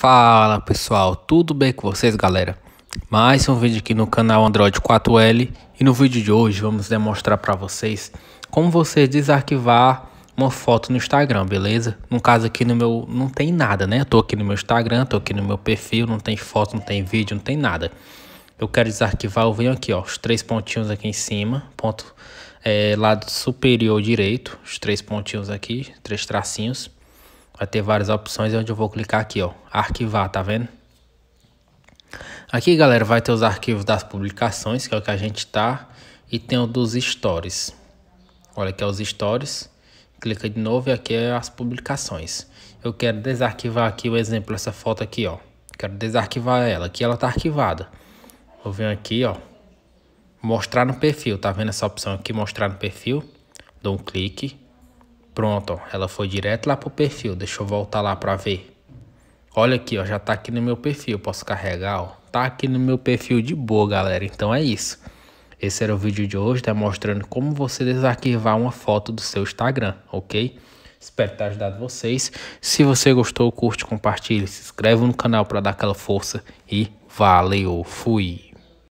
Fala pessoal, tudo bem com vocês galera? Mais um vídeo aqui no canal Android 4L e no vídeo de hoje vamos demonstrar para vocês como você desarquivar uma foto no Instagram, beleza? No caso aqui no meu não tem nada, né? Eu tô aqui no meu Instagram, tô aqui no meu perfil, não tem foto, não tem vídeo, não tem nada. Eu quero desarquivar, eu venho aqui ó, os três pontinhos aqui em cima, ponto é, lado superior direito, os três pontinhos aqui, três tracinhos Vai ter várias opções é onde eu vou clicar aqui, ó, arquivar, tá vendo? Aqui, galera, vai ter os arquivos das publicações, que é o que a gente tá, e tem o dos stories. Olha aqui é os stories, clica de novo e aqui é as publicações. Eu quero desarquivar aqui o exemplo, essa foto aqui, ó. Quero desarquivar ela, aqui ela tá arquivada. Vou vir aqui, ó, mostrar no perfil, tá vendo essa opção aqui, mostrar no perfil? Dou um clique, Pronto, ó, ela foi direto lá pro perfil, deixa eu voltar lá para ver. Olha aqui, ó, já tá aqui no meu perfil, posso carregar, ó. Tá aqui no meu perfil de boa, galera, então é isso. Esse era o vídeo de hoje, demonstrando tá como você desarquivar uma foto do seu Instagram, ok? Espero ter ajudado vocês. Se você gostou, curte, compartilhe, se inscreve no canal para dar aquela força e valeu, fui!